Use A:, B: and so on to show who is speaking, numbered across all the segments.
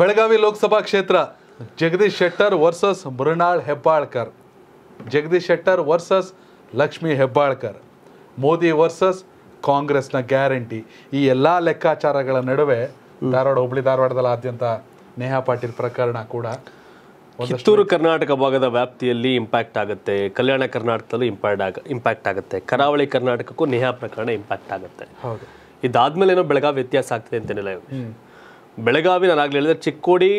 A: ಬೆಳಗಾವಿ ಲೋಕಸಭಾ ಕ್ಷೇತ್ರ Jagadish Shettar versus Mrinal Hebbalkar Jagadish Shettar versus Lakshmi Hebbalkar Modi versus ಕಾಂಗ್ರೆಸ್ನ guarantee ಈ ಎಲ್ಲ ಲೆಕ್ಕಾಚಾರಗಳ ನಡುವೆ ಧಾರವಾಡ ಹುಬ್ಳಿ ಆದ್ಯಂತ ನೇಹಾ ಪಾಟೀಲ್ ಪ್ರಕರಣ ಕೂಡ
B: ಕಿತ್ತೂರು ಕರ್ನಾಟಕ ಭಾಗದ ವ್ಯಾಪ್ತಿಯಲ್ಲಿ ಇಂಪ್ಯಾಕ್ಟ್ ಆಗುತ್ತೆ ಕಲ್ಯಾಣ ಕರ್ನಾಟಕದಲ್ಲೂ ಇಂಪ್ಯಾಕ್ಟ್ ಆಗ ಇಂಪ್ಯಾಕ್ಟ್ ಆಗುತ್ತೆ ಕರಾವಳಿ ಕರ್ನಾಟಕಕ್ಕೂ ನೇಹಾ ಪ್ರಕರಣ ಇಂಪ್ಯಾಕ್ಟ್ ಆಗುತ್ತೆ ಹೌದು ಇದಾದ್ಮೇಲೆ ಏನೋ ಬೆಳಗಾವಿ ವ್ಯತ್ಯಾಸ ಆಗ್ತದೆ ಅಂತೇನಿಲ್ಲ ಬೆಳಗಾವಿ ನಾನು ಆಗಲಿ ಹೇಳಿದ್ರೆ ಚಿಕ್ಕೋಡಿ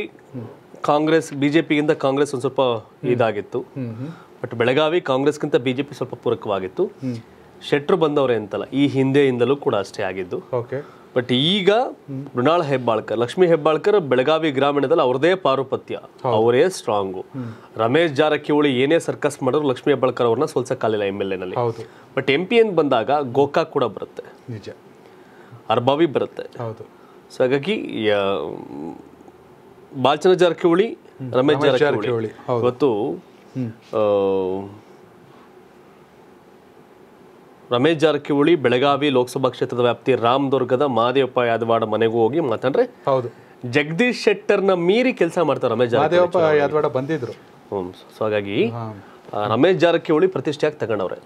B: ಕಾಂಗ್ರೆಸ್ ಬಿ ಜೆ ಪಿಗಿಂತ ಕಾಂಗ್ರೆಸ್ ಒಂದು ಸ್ವಲ್ಪ ಇದಾಗಿತ್ತು ಬಟ್ ಬೆಳಗಾವಿ ಕಾಂಗ್ರೆಸ್ಗಿಂತ ಬಿ ಜೆ ಪಿ ಸ್ವಲ್ಪ ಪೂರಕವಾಗಿತ್ತು ಶೆಟ್ರು ಬಂದವರೇ ಅಂತಲ್ಲ ಈ ಹಿಂದೆಯಿಂದಲೂ ಕೂಡ ಅಷ್ಟೇ ಆಗಿದ್ದು ಬಟ್ ಈಗ ಮೃಣಾಳ್ ಹೆಬ್ಬಾಳ್ಕರ್ ಲಕ್ಷ್ಮೀ ಹೆಬ್ಬಾಳ್ಕರ್ ಬೆಳಗಾವಿ ಗ್ರಾಮೀಣದಲ್ಲಿ ಅವ್ರದೇ ಪಾರುಪತ್ಯ ಅವರೇ ಸ್ಟ್ರಾಂಗು ರಮೇಶ್ ಜಾರಕಿಹೊಳಿ ಏನೇ ಸರ್ಕಸ್ ಮಾಡಿದ್ರು ಲಕ್ಷ್ಮೀ ಹೆಬ್ಬಾಳ್ಕರ್ ಅವ್ರನ್ನ ಸೋಲ್ಸಕ್ಕಾಗಲಿಲ್ಲ ಎಮ್ ಎಲ್ ಎನಲ್ಲಿ ಬಟ್ ಎಂ ಪಿ ಬಂದಾಗ ಗೋಕಾಕ್ ಕೂಡ ಬರುತ್ತೆ ಅರ್ಬಾವಿ ಬರುತ್ತೆ ಸೊ ಹಾಗಾಗಿ ಬಾಲ್ಚನ ಜಾರಕಿಹೊಳಿ ರಮೇಶ್ ಜಾರಕಿಹೊಳಿ ಇವತ್ತು ರಮೇಶ್ ಜಾರಕಿಹೊಳಿ ಬೆಳಗಾವಿ ಲೋಕಸಭಾ ಕ್ಷೇತ್ರದ ವ್ಯಾಪ್ತಿ ರಾಮದುರ್ಗದ ಮಹಾದೇವಪ್ಪ ಯಾದವಾಡ ಮನೆಗೂ ಹೋಗಿ ಮಾತಾಡ್ರೆ ಹೌದು ಜಗದೀಶ್ ಶೆಟ್ಟರ್ನ ಮೀರಿ ಕೆಲಸ ಮಾಡ್ತಾರೆ ರಮೇಶ್ ಜಾರಕಿಹೊಳಿ ಯಾದವಾಡ ಬಂದಿದ್ರು ಸೊ ಹಾಗಾಗಿ ರಮೇಶ್ ಜಾರಕಿಹೊಳಿ ಪ್ರತಿಷ್ಠೆಯಾಗಿ ತಗೊಂಡವ್ರೆ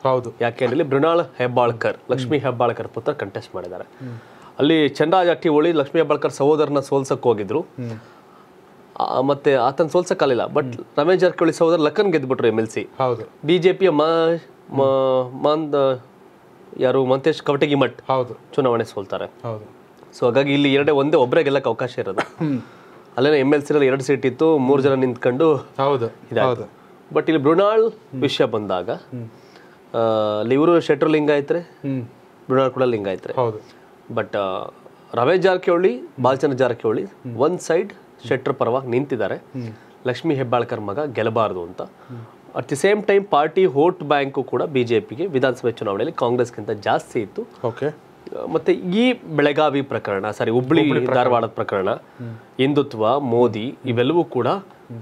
B: ಯಾಕೆ ಅಂದ್ರೆ ಮೃಣಾಲ್ ಹೆಬ್ಬಾಳ್ಕರ್ ಲಕ್ಷ್ಮೀ ಹೆಬ್ಬಾಳ್ಕರ್ ಪುತ್ರ ಕಂಟೆಸ್ಟ್ ಮಾಡಿದ್ದಾರೆ ಅಲ್ಲಿ ಚಂಡರಾಜ್ ಅಟ್ಟಿಹೊಳಿ ಲಕ್ಷ್ಮೀ ಹೆಬ್ಬಾಳ್ಕರ್ ಸಹೋದರನ ಸೋಲ್ಸಕ್ಕೆ ಹೋಗಿದ್ರು ಮತ್ತೆ ಆತನ ಸೋಲ್ಸಕ್ಕಾಗಲಿಲ್ಲ ಬಟ್ ರಮೇಶ್ ಜಾರಕಿಹೊಳಿ ಸಹೋದರ ಲಕ್ಕನ್ ಗೆದ್ಬಿಟ್ರು ಎಮ್ ಎಲ್ ಸಿ ಬಿಜೆಪಿಯ ಯಾರು ಮಂತೇಶ್ ಕವಟಗಿ ಮಠ್ ಹೌದು ಚುನಾವಣೆ ಸೋಲ್ತಾರೆ ಸೊ ಹಾಗಾಗಿ ಇಲ್ಲಿ ಎರಡೇ ಒಂದೇ ಒಬ್ಬರೇ ಗೆಲ್ಲಕ್ಕೆ ಅವಕಾಶ ಇರೋದು ಅಲ್ಲೇ ಎಮ್ ಎಲ್ ಸಿನಲ್ಲಿ ಎರಡು ಸೀಟ್ ಇತ್ತು ಮೂರು ಜನ ನಿಂತ್ಕೊಂಡು ಹೌದು ಹೌದು ಬಟ್ ಇಲ್ಲಿ ಮೃಣಾಳ್ ವಿಷಯ ಬಂದಾಗ ಅಲ್ಲಿ ಇವರು ಲಿಂಗ ಆಯ್ತ್ರೆ ಮೃಣಾಳ್ ಕೂಡ ಲಿಂಗಾಯತ್ರೆ ಹೌದು ಬಟ್ ರಮೇಶ್ ಜಾರಕಿಹೊಳಿ ಬಾಲಚಂದ್ರ ಜಾರಕಿಹೊಳಿ ಒಂದು ಸೈಡ್ ಶೆಟ್ಟರ್ ಪರವಾಗಿ ನಿಂತಿದ್ದಾರೆ ಲಕ್ಷ್ಮೀ ಹೆಬ್ಬಾಳ್ಕರ್ ಮಗ ಗೆಲ್ಲಬಾರದು ಅಂತ at the same time party vote bank ಕೂಡ ಬಿಜೆಪಿಗೆ ವಿಧಾನಸಭೆ ಚುನಾವಣೆಯಲ್ಲಿ ಕಾಂಗ್ರೆಸ್ಗಿಂತ ಜಾಸ್ತಿ ಇತ್ತು ಓಕೆ ಮತ್ತೆ ಈ ಬೆಳಗಾವಿ ಪ್ರಕರಣ ಸಾರಿ ಹುಬ್ಳಿ ಧಾರವಾಡದ ಪ್ರಕರಣ ಹಿಂದುತ್ವ ಮೋದಿ ಇವೆಲ್ಲವೂ ಕೂಡ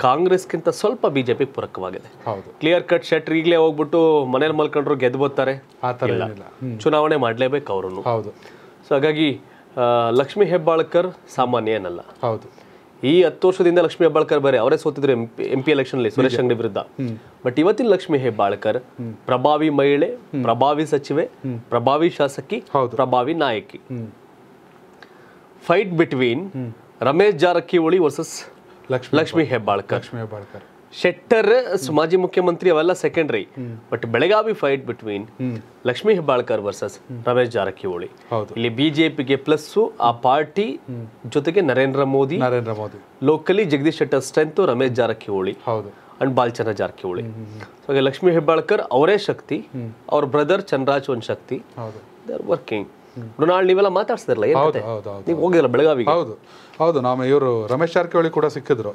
B: ಕಾಂಗ್ರೆಸ್ಗಿಂತ ಸ್ವಲ್ಪ ಬಿಜೆಪಿ ಪೂರಕವಾಗಿದೆ ಕ್ಲಿಯರ್ ಕಟ್ ಶೆಟ್ರ್ ಈಗಲೇ ಹೋಗ್ಬಿಟ್ಟು ಮನೇಲಿ ಮಲ್ಕೊಂಡ್ರು ಗೆದ್ದು ಚುನಾವಣೆ ಮಾಡಲೇಬೇಕು ಹೌದು ಸೊ ಹಾಗಾಗಿ ಲಕ್ಷ್ಮಿ ಹೆಬ್ಬಾಳ್ಕರ್ ಸಾಮಾನ್ಯ ಏನಲ್ಲ ಹೌದು ಈ ಹತ್ತು ವರ್ಷದಿಂದ ಲಕ್ಷ್ಮಿ ಹೆಬ್ಬಾಳ್ಕರ್ ಬೇರೆ ಅವರೇ ಸೋತಿದ್ರು M P election Suresh Angadi ವಿರುದ್ಧ ಬಟ್ ಇವತ್ತಿನ ಲಕ್ಷ್ಮಿ ಹೆಬ್ಬಾಳ್ಕರ್ ಪ್ರಭಾವಿ ಮಹಿಳೆ ಪ್ರಭಾವಿ ಸಚಿವೆ ಪ್ರಭಾವಿ ಶಾಸಕಿ ಪ್ರಭಾವಿ ನಾಯಕಿ fight between Ramesh Jarkiholi versus Lakshmi Hebbalkar Lakshmi Hebbalkar Shettar ಮಾಜಿ ಮುಖ್ಯಮಂತ್ರಿ ಅವೆಲ್ಲ secondary but Belagavi fight between Lakshmi Hebbalkar versus Ramesh Jarkiholi ಇಲ್ಲಿ ಬಿಜೆಪಿಗೆ ಪ್ಲಸ್ ಆ ಪಾರ್ಟಿ ಜೊತೆಗೆ Narendra Modi Narendra Modi locally Jagadish Shettar strength Ramesh Jarkiholi and ಬಾಲ್ಚನ ಜಾರಕಿಹೊಳಿ ಹಾಗೆ ಲಕ್ಷ್ಮೀ ಹೆಬ್ಬಾಳ್ಕರ್ ಅವರೇ ಶಕ್ತಿ ಅವ್ರ ಬ್ರದರ್ ಚನ್ರಾಜ್ ಒಂದ್ ಶಕ್ತಿ ದೇ ಆರ್ ವರ್ಕಿಂಗ್
A: ಮೃಣಾಲ್ ನೀವೆಲ್ಲ ಮಾತಾಡ್ಸಿದ್ರಲ್ಲ ಹೌದು ನೀವು ಹೋಗಿದ್ರಲ್ಲ ಬೆಳಗಾವಿಗೆ ಹೌದು ಹೌದು ನಾವು ಇವರು ರಮೇಶ್ ಜಾರಕಿಹೊಳಿ ಕೂಡ ಸಿಕ್ಕಿದ್ರು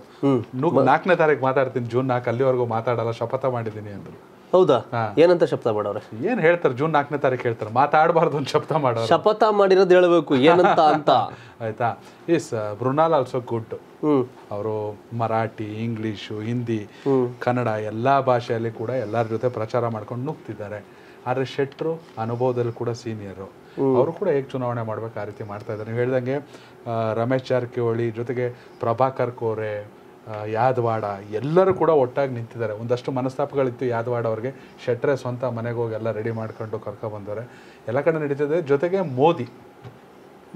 A: ನಾಲ್ಕನೇ ತಾರೀಕು ಮಾತಾಡ್ತೀನಿ ಜೂನ್ ನಾಲ್ಕು ಅಲ್ಲಿವರೆಗೂ ಮಾತಾಡಲ್ಲ ಶಪಥ ಮಾಡಿದ್ದೀನಿ ಅಂದ್ರು ಹೌದಾ ಏನಂತ ಶಪಥ ಮಾಡೋರೆ ಏನ್ ಹೇಳ್ತಾರೆ ಜೂನ್ ನಾಲ್ಕನೇ ತಾರೀಕು ಹೇಳ್ತಾರೆ ಮಾತಾಡಬಾರ್ದು ಅಂತ ಶಪಥ ಮಾಡೋ ಶಪಥ ಮಾಡಿರೋದು ಹೇಳಬೇಕು ಏನಂತ ಅಂತ ಆಯ್ತಾ ಇಸ್ ಮೃಣಾಲ್ ಆಲ್ಸೋ ಗುಡ್ ಅವರು ಮರಾಠಿ ಇಂಗ್ಲಿಷು ಹಿಂದಿ ಕನ್ನಡ ಎಲ್ಲಾ ಭಾಷೆಯಲ್ಲಿ ಕೂಡ ಎಲ್ಲರ ಜೊತೆ ಪ್ರಚಾರ ಮಾಡ್ಕೊಂಡು ನುಗ್ತಿದ್ದಾರೆ ಆದ್ರೆ ಶೆಟ್ರು ಅನುಭವದಲ್ಲಿ ಕೂಡ ಸೀನಿಯರು ಅವರು ಕೂಡ ಹೇಗೆ ಚುನಾವಣೆ ಮಾಡ್ಬೇಕು ಆ ರೀತಿ ಮಾಡ್ತಾ ಇದ್ದಾರೆ ನೀವು ಹೇಳ್ದಂಗೆ ರಮೇಶ್ ಜಾರಕಿಹೊಳಿ ಜೊತೆಗೆ ಪ್ರಭಾಕರ್ ಕೋರೆ ಯಾದವಾಡ ಎಲ್ಲರೂ ಕೂಡ ಒಟ್ಟಾಗಿ ನಿಂತಿದ್ದಾರೆ ಒಂದಷ್ಟು ಮನಸ್ತಾಪಗಳಿತ್ತು ಯಾದವಾಡ ಅವ್ರಿಗೆ ಶೆಟ್ರೆ ಸ್ವಂತ ಮನೆಗೆ ಹೋಗಿ ಎಲ್ಲ ರೆಡಿ ಮಾಡ್ಕೊಂಡು ಕರ್ಕೊಬಂದವ್ರೆ ಎಲ್ಲ ಕಡೆ ನಡೀತಿದೆ ಜೊತೆಗೆ ಮೋದಿ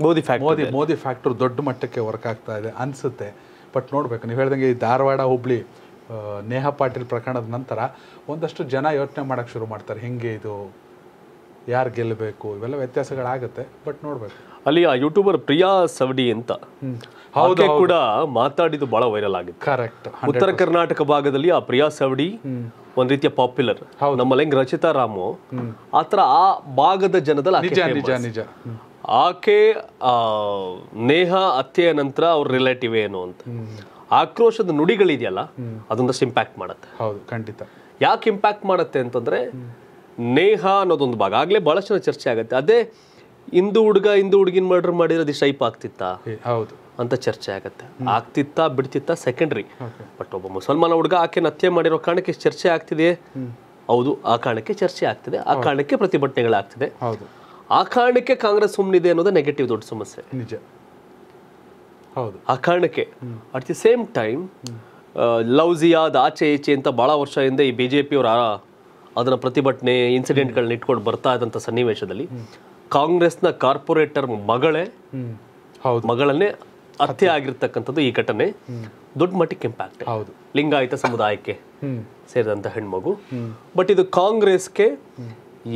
A: ಮೋದಿ ಮೋದಿ ಮೋದಿ ಫ್ಯಾಕ್ಟ್ರ್ ದೊಡ್ಡ ಮಟ್ಟಕ್ಕೆ ವರ್ಕ್ ಆಗ್ತಾ ಇದೆ ಅನಿಸುತ್ತೆ ಬಟ್ ನೋಡ್ಬೇಕು ನೀವು ಹೇಳ್ದಂಗೆ ಈ ಧಾರವಾಡ ಹುಬ್ಳಿ ನೇಹಾ ಪಾಟೀಲ್ ಪ್ರಕರಣದ ನಂತರ ಒಂದಷ್ಟು ಜನ ಯೋಚನೆ ಮಾಡಕ್ಕೆ ಶುರು ಮಾಡ್ತಾರೆ ಹೇಗೆ ಇದು ಯಾರು ಗೆಲ್ಲಬೇಕು ಇವೆಲ್ಲ ವ್ಯತ್ಯಾಸಗಳಾಗುತ್ತೆ ಬಟ್ ನೋಡಬೇಕು
B: ಅಲ್ಲಿ ಆ ಯೂಟ್ಯೂಬರ್ ಪ್ರಿಯಾ ಸವಡಿ ಅಂತ ಹೌದು ಕೂಡ ಮಾತಾಡಿದ್ದು ಬಹಳ ವೈರಲ್ ಆಗಿದೆ ಕರೆಕ್ಟ್ ಉತ್ತರ ಕರ್ನಾಟಕ ಭಾಗದಲ್ಲಿ ಆ ಪ್ರಿಯಾ ಸವಡಿ ಒಂದ್ ರೀತಿಯ ಪಾಪ್ಯುಲರ್ ನಮ್ಮ ಲೆಂಗ್ ರಚಿತಾ ರಾಮು ಆತರ ಆ ಭಾಗದ ಜನದಲ್ಲಿ ನಿಜ ನಿಜ ಆಕೆ ನೇಹ ಅತ್ತೆಯ ನಂತರ ಅವ್ರ ರಿಲೇಟಿವ್ ಏನು ಅಂತ ಆಕ್ರೋಶದ ನುಡಿಗಳಿದೆಯಲ್ಲ ಅದೊಂದಷ್ಟು ಇಂಪ್ಯಾಕ್ಟ್ ಮಾಡುತ್ತೆ ಹೌದು ಖಂಡಿತ ಯಾಕೆ ಇಂಪ್ಯಾಕ್ಟ್ ಮಾಡುತ್ತೆ ಅಂತಂದ್ರೆ ನೇಹ ಅನ್ನೋದೊಂದು ಭಾಗ ಆಗಲೇ ಭಾಳಷ್ಟು ಚರ್ಚೆ ಆಗುತ್ತೆ ಅದೇ ಇಂದು ಹುಡುಗ ಇಂದು ಹುಡುಗಿನ ಮರ್ಡರ್ ಮಾಡಿರೋದು ಶೈಪ್ ಆಗ್ತಿತ್ತಾ ಹೌದು ಅಂತ ಚರ್ಚೆ ಆಗುತ್ತೆ ಆಗ್ತಿತ್ತಾ ಬಿಡ್ತಿತ್ತಾ ಸೆಕೆಂಡ್ರಿ ಬಟ್ ಒಬ್ಬ ಮುಸಲ್ಮಾನ ಹುಡುಗ ಆಕೆನ ಹತ್ಯೆ ಮಾಡಿರೋ ಕಾರಣಕ್ಕೆ ಚರ್ಚೆ ಆಗ್ತಿದೆ ಹೌದು ಆ ಕಾರಣಕ್ಕೆ ಚರ್ಚೆ ಆಗ್ತಿದೆ ಆ ಕಾರಣಕ್ಕೆ ಪ್ರತಿಭಟನೆಗಳಾಗ್ತಿದೆ ಆ ಕಾರಣಕ್ಕೆ ಕಾಂಗ್ರೆಸ್ ಸುಮ್ಮನಿದೆ ಅನ್ನೋದು ನೆಗೆಟಿವ್ ದೊಡ್ಡ ಸಮಸ್ಯೆ ನಿಜ ಹೌದು ಆ ಕಾರಣಕ್ಕೆ ಅಟ್ ದಿ ಸೇಮ್ ಟೈಮ್ ಜಿಯಾದ್ ಆಚೆ ಈಚೆ ಅಂತ ಭಾಳ ವರ್ಷ ಹಿಂದೆ ಈ ಬಿ ಜೆ ಪಿಯವ್ರ ಅದರ ಪ್ರತಿಭಟನೆ ಇನ್ಸಿಡೆಂಟ್ಗಳನ್ನ ಇಟ್ಕೊಂಡು ಬರ್ತಾ ಇದ್ದಂಥ ಸನ್ನಿವೇಶದಲ್ಲಿ ಕಾಂಗ್ರೆಸ್ನ ಕಾರ್ಪೊರೇಟರ್ ಮಗಳೇ ಮಗಳನ್ನೇ ಹತ್ಯೆ ಆಗಿರ್ತಕ್ಕಂಥದ್ದು ಈ ಘಟನೆ ದೊಡ್ಡ ಮಟ್ಟಕ್ಕೆ ಇಂಪ್ಯಾಕ್ಟ್ ಹೌದು ಲಿಂಗಾಯತ ಸಮುದಾಯಕ್ಕೆ ಸೇರಿದಂಥ ಹೆಣ್ಮಗು ಬಟ್ ಇದು ಕಾಂಗ್ರೆಸ್ಗೆ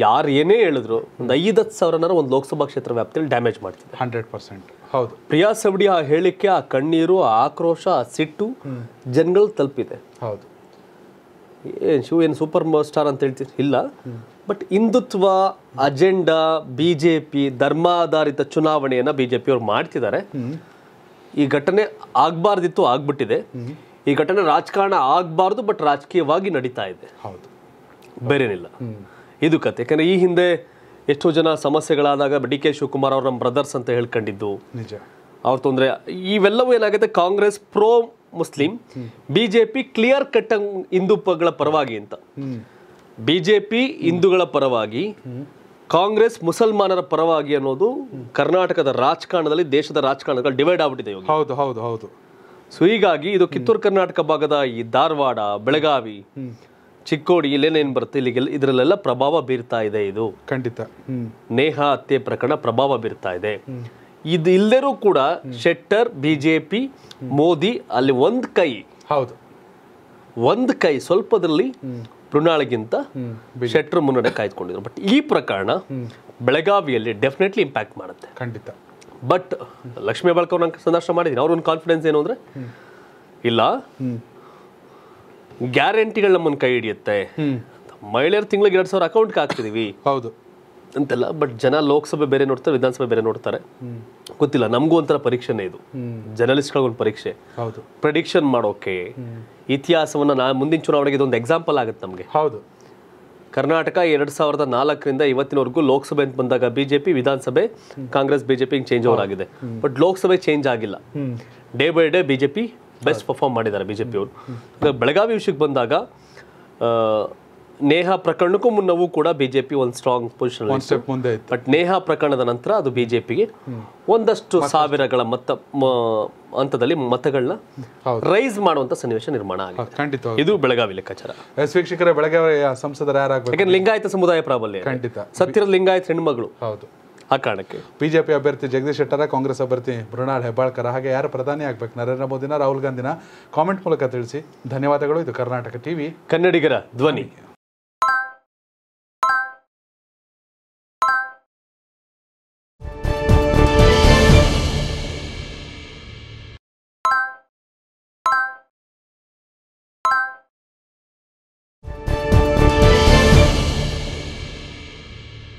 B: ಯಾರು ಏನೇ ಹೇಳಿದ್ರು ಒಂದು ಐದತ್ತು ಸಾವಿರನಾರ ಒಂದು ಲೋಕಸಭಾ ಕ್ಷೇತ್ರ ವ್ಯಾಪ್ತಿಯಲ್ಲಿ ಡ್ಯಾಮೇಜ್ ಮಾಡ್ತಿದೆ ಹಂಡ್ರೆಡ್ ಪರ್ಸೆಂಟ್ ಹೌದು ಪ್ರಿಯಾ ಸವಡಿ ಆ ಹೇಳಿಕೆ ಆ ಕಣ್ಣೀರು ಆ ಆಕ್ರೋಶ ಆ ಸಿಟ್ಟು ಜನಗಳು ತಲುಪಿದೆ ಹೌದು ಏನು ಶಿವ ಏನು ಸೂಪರ್ ಸ್ಟಾರ್ ಅಂತ ಹೇಳ್ತೀನಿ ಇಲ್ಲ but Hindutva agenda B J P ಧರ್ಮಾಧಾರಿತ ಚುನಾವಣೆಯನ್ನು ಬಿ ಜೆ ಪಿಯವ್ರು ಮಾಡ್ತಿದ್ದಾರೆ ಈ ಘಟನೆ ಆಗಬಾರ್ದಿತ್ತು ಆಗ್ಬಿಟ್ಟಿದೆ ಈ ಘಟನೆ ರಾಜಕಾರಣ ಆಗಬಾರ್ದು ಬಟ್ ರಾಜಕೀಯವಾಗಿ ನಡೀತಾ ಇದೆ ಹೌದು ಬೇರೇನಿಲ್ಲ ಇದು ಕತೆ ಯಾಕಂದರೆ ಈ ಹಿಂದೆ ಎಷ್ಟೋ ಜನ ಸಮಸ್ಯೆಗಳಾದಾಗ ಡಿ ಕೆ ಶಿವಕುಮಾರ್ ಅವ್ರ ನಮ್ಮ ಬ್ರದರ್ಸ್ ಅಂತ ಹೇಳ್ಕೊಂಡಿದ್ದು ನಿಜ ಅವ್ರ ತೊಂದರೆ ಇವೆಲ್ಲವೂ ಏನಾಗುತ್ತೆ Congress pro Muslim BJP clear cut ಹಿಂದೂಗಳ ಪರವಾಗಿ ಅಂತ ಬಿಜೆಪಿ ಹಿಂದೂಗಳ ಪರವಾಗಿ ಕಾಂಗ್ರೆಸ್ ಮುಸಲ್ಮಾನರ ಪರವಾಗಿ ಅನ್ನೋದು ಕರ್ನಾಟಕದ ರಾಜಕಾರಣದಲ್ಲಿ ದೇಶದ ರಾಜಕಾರಣದಲ್ಲಿ ಡಿವೈಡ್ ಆಗ್ಬಿಟ್ಟಿದೆ ಹೌದು ಹೌದು ಹೌದು ಸೊ ಹೀಗಾಗಿ ಇದು ಕಿತ್ತೂರು ಕರ್ನಾಟಕ ಭಾಗದ ಈ ಧಾರವಾಡ ಬೆಳಗಾವಿ ಚಿಕ್ಕೋಡಿ ಇಲ್ಲೇನೇನು ಬರುತ್ತೆ ಇಲ್ಲಿಗೆ ಇದರಲ್ಲೆಲ್ಲ ಪ್ರಭಾವ ಬೀರ್ತಾ ಇದೆ ಇದು ಖಂಡಿತ ನೇಹ ಹತ್ಯೆ ಪ್ರಕರಣ ಪ್ರಭಾವ ಬೀರ್ತಾ ಇದೆ ಇದು ಇಲ್ಲದರೂ ಕೂಡ Shettar B J P Modi ಅಲ್ಲಿ ಒಂದ್ ಕೈ ಹೌದು ಒಂದು ಕೈ ಸ್ವಲ್ಪದಲ್ಲಿ ಮೃಣಾಳಿಗಿಂತ ಶೆಟ್ಟರ್ ಮುನ್ನಡೆ ಕಾಯ್ದುಕೊಂಡಿದ್ರು ಬಟ್ ಈ ಪ್ರಕರಣ ಬೆಳಗಾವಿಯಲ್ಲಿ ಡೆಫಿನೆಟ್ಲಿ ಇಂಪ್ಯಾಕ್ಟ್ ಮಾಡುತ್ತೆ ಖಂಡಿತ ಬಟ್ ಲಕ್ಷ್ಮೀ ಬಾಳ್ಕವ್ರ ನಂಗೆ ಸಂದರ್ಶನ ಮಾಡಿದ್ದೀನಿ ಅವ್ರ ಒಂದು ಕಾನ್ಫಿಡೆನ್ಸ್ ಏನು ಅಂದ್ರೆ ಇಲ್ಲ ಗ್ಯಾರಂಟಿಗಳು ನಮ್ಮನ್ನು ಕೈ ಹಿಡಿಯುತ್ತೆ ಮಹಿಳೆಯರು ತಿಂಗಳಿಗೆ ಎರಡು ಸಾವಿರ ಅಕೌಂಟ್ಗೆ ಹಾಕ್ತಿದೀವಿ ಹೌದು ಅಂತೆಲ್ಲ ಬಟ್ ಜನ ಲೋಕಸಭೆ ಬೇರೆ ನೋಡ್ತಾರೆ ವಿಧಾನಸಭೆ ಬೇರೆ ನೋಡ್ತಾರೆ ಗೊತ್ತಿಲ್ಲ ನಮಗೂ ಒಂಥರ ಪರೀಕ್ಷೆನೇ ಇದು ಜರ್ನಲಿಸ್ಟ್ಗಳಿಗೊಂದು ಪರೀಕ್ಷೆ ಹೌದು ಪ್ರೆಡಿಕ್ಷನ್ ಮಾಡೋಕೆ ಇತಿಹಾಸವನ್ನು ನಾ ಮುಂದಿನ ಚುನಾವಣೆಗೆ ಇದೊಂದು ಎಕ್ಸಾಂಪಲ್ ಆಗುತ್ತೆ ನಮಗೆ ಹೌದು ಕರ್ನಾಟಕ ಎರಡು ಸಾವಿರದ ನಾಲ್ಕರಿಂದ ಇವತ್ತಿನವರೆಗೂ ಲೋಕಸಭೆ ಅಂತ ಬಂದಾಗ ಬಿಜೆಪಿ ವಿಧಾನಸಭೆ ಕಾಂಗ್ರೆಸ್ ಬಿಜೆಪಿ ಚೇಂಜ್ ಓವರ್ ಆಗಿದೆ ಬಟ್ ಲೋಕಸಭೆ ಚೇಂಜ್ ಆಗಿಲ್ಲ day by day BJP best perform ಮಾಡಿದ್ದಾರೆ ಬಿಜೆಪಿಯವರು ಬೆಳಗಾವಿ ವಿಷಯಕ್ಕೆ ಬಂದಾಗ ನೇಹ ಪ್ರಕರಣಕ್ಕೂ ಮುನ್ನವೂ ಕೂಡ ಬಿಜೆಪಿ ಒಂದು ಸ್ಟ್ರಾಂಗ್ ಪೊಸಿಷನ್ ಮುಂದೆ ಬಟ್ ನೇಹ ಪ್ರಕರಣದ ನಂತರ ಅದು ಬಿಜೆಪಿಗೆ ಒಂದಷ್ಟು ಸಾವಿರಗಳ ಮತ ಹಂತದಲ್ಲಿ ಮತಗಳನ್ನ ರೈಸ್ ಮಾಡುವಂತ ಸನ್ನಿವೇಶ ನಿರ್ಮಾಣ ಆಗಿದೆ ಖಂಡಿತ ಇದು ಬೆಳಗಾವಿ ಲೆಕ್ಕಾಚಾರ
A: ಎಸ್ ವೀಕ್ಷಕರ ಬೆಳಗಾವಿ ಸಂಸದರ ಯಾರಾಗಬೇಕು ಯಾಕಂದ್ರೆ
B: ಲಿಂಗಾಯತ ಸಮುದಾಯ ಪ್ರಾಬಲ್ಯ ಖಂಡಿತ ಸತ್ತಿರ ಲಿಂಗಾಯತ ಹೆಣ್ಮಗಳು ಹೌದು ಆ ಕಾರಣಕ್ಕೆ
A: ಬಿಜೆಪಿ ಅಭ್ಯರ್ಥಿ ಜಗದೀಶ್ ಶೆಟ್ಟರ ಕಾಂಗ್ರೆಸ್ ಅಭ್ಯರ್ಥಿ ಮೃಣಾಳ್ ಹೆಬ್ಬಾಳ್ಕರ ಹಾಗೆ ಯಾರು ಪ್ರಧಾನಿ ಆಗ್ಬೇಕು ನರೇಂದ್ರ ಮೋದಿನ ರಾಹುಲ್ ಗಾಂಧಿನ ಕಾಮೆಂಟ್ ಮೂಲಕ ತಿಳಿಸಿ ಧನ್ಯವಾದಗಳು ಇದು ಕರ್ನಾಟಕ ಟಿವಿ ಕನ್ನಡಿಗರ ಧ್ವನಿ